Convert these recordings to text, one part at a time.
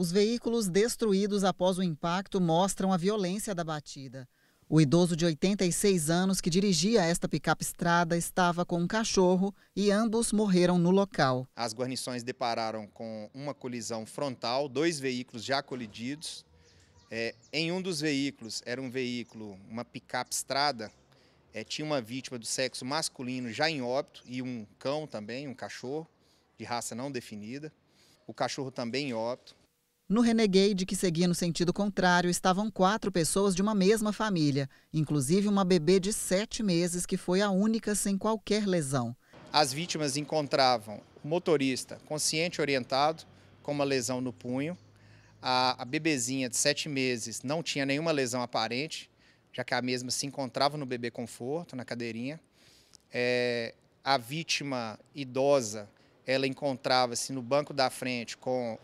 Os veículos destruídos após o impacto mostram a violência da batida. O idoso de 86 anos que dirigia esta picape estrada estava com um cachorro e ambos morreram no local. As guarnições depararam com uma colisão frontal, dois veículos já colididos. É, em um dos veículos, era um veículo, uma picape estrada, é, tinha uma vítima do sexo masculino já em óbito e um cão também, um cachorro, de raça não definida. O cachorro também em óbito. No Renegade, que seguia no sentido contrário, estavam quatro pessoas de uma mesma família, inclusive uma bebê de sete meses que foi a única sem qualquer lesão. As vítimas encontravam o motorista consciente orientado, com uma lesão no punho, a, a bebezinha de sete meses não tinha nenhuma lesão aparente, já que a mesma se encontrava no bebê conforto, na cadeirinha. É, a vítima idosa, ela encontrava-se no banco da frente com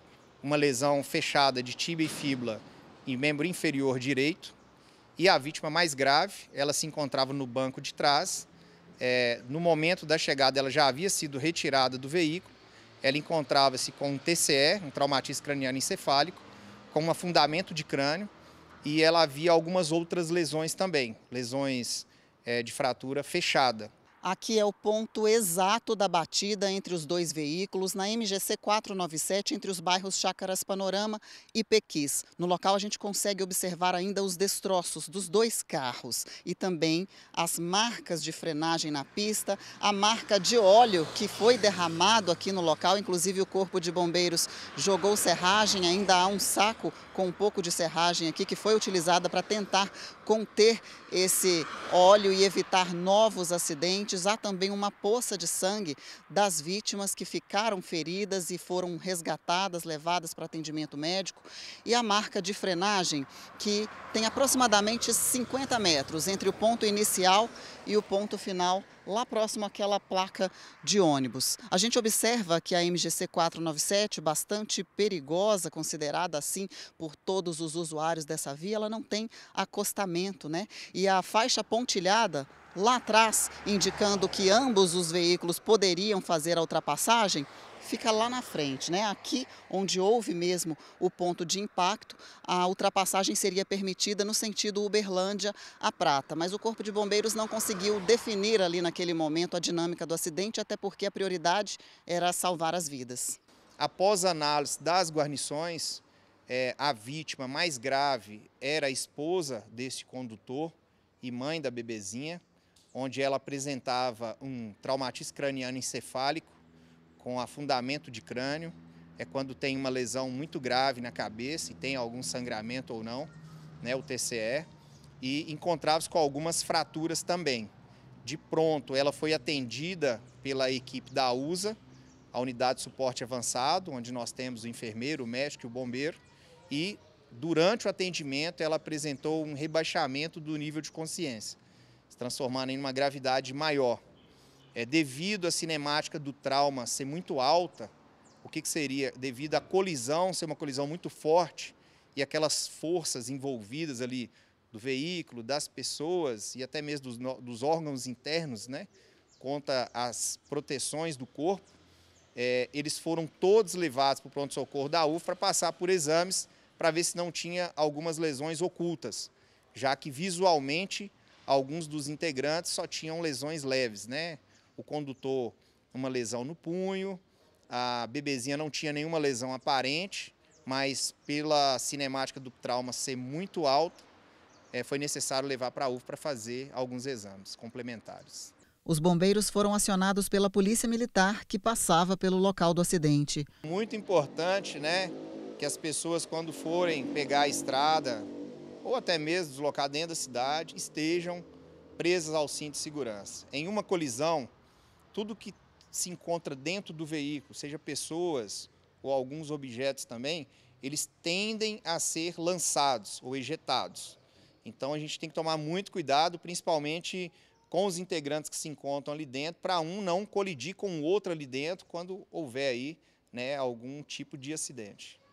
uma lesão fechada de tíbia e fíbula em membro inferior direito. E a vítima mais grave, ela se encontrava no banco de trás. É, no momento da chegada, ela já havia sido retirada do veículo. Ela encontrava-se com um TCE, um traumatismo craniano encefálico, com um afundamento de crânio. E ela havia algumas outras lesões também, lesões é, de fratura fechada. Aqui é o ponto exato da batida entre os dois veículos, na MGC 497, entre os bairros Chácaras Panorama e Pequis. No local a gente consegue observar ainda os destroços dos dois carros e também as marcas de frenagem na pista, a marca de óleo que foi derramado aqui no local, inclusive o Corpo de Bombeiros jogou serragem, ainda há um saco com um pouco de serragem aqui, que foi utilizada para tentar conter esse óleo e evitar novos acidentes. Há também uma poça de sangue das vítimas que ficaram feridas e foram resgatadas, levadas para atendimento médico. E a marca de frenagem, que tem aproximadamente 50 metros entre o ponto inicial e o ponto final lá próximo àquela placa de ônibus. A gente observa que a MGC 497, bastante perigosa, considerada assim por todos os usuários dessa via, ela não tem acostamento, né? E a faixa pontilhada lá atrás, indicando que ambos os veículos poderiam fazer a ultrapassagem, fica lá na frente, né? Aqui onde houve mesmo o ponto de impacto, a ultrapassagem seria permitida no sentido Uberlândia a Prata, mas o Corpo de Bombeiros não conseguiu definir ali naquele momento a dinâmica do acidente, até porque a prioridade era salvar as vidas. Após a análise das guarnições, é, a vítima mais grave era a esposa desse condutor e mãe da bebezinha, onde ela apresentava um traumatismo craniano encefálico com afundamento de crânio, é quando tem uma lesão muito grave na cabeça e tem algum sangramento ou não, né, o TCE, e encontrava-se com algumas fraturas também. De pronto, ela foi atendida pela equipe da USA, a unidade de suporte avançado, onde nós temos o enfermeiro, o médico e o bombeiro, e durante o atendimento ela apresentou um rebaixamento do nível de consciência, se transformando em uma gravidade maior. É, devido à cinemática do trauma ser muito alta, o que, que seria? Devido à colisão ser uma colisão muito forte e aquelas forças envolvidas ali do veículo, das pessoas e até mesmo dos, dos órgãos internos, né? contra as proteções do corpo, é, eles foram todos levados para o pronto-socorro da UF para passar por exames para ver se não tinha algumas lesões ocultas, já que visualmente alguns dos integrantes só tinham lesões leves, né? o condutor uma lesão no punho, a bebezinha não tinha nenhuma lesão aparente, mas pela cinemática do trauma ser muito alto é, foi necessário levar para a UF para fazer alguns exames complementares. Os bombeiros foram acionados pela polícia militar que passava pelo local do acidente. Muito importante, né, que as pessoas quando forem pegar a estrada ou até mesmo deslocar dentro da cidade estejam presas ao cinto de segurança. Em uma colisão, tudo que se encontra dentro do veículo, seja pessoas ou alguns objetos também, eles tendem a ser lançados ou ejetados. Então a gente tem que tomar muito cuidado, principalmente com os integrantes que se encontram ali dentro, para um não colidir com o outro ali dentro quando houver aí né, algum tipo de acidente.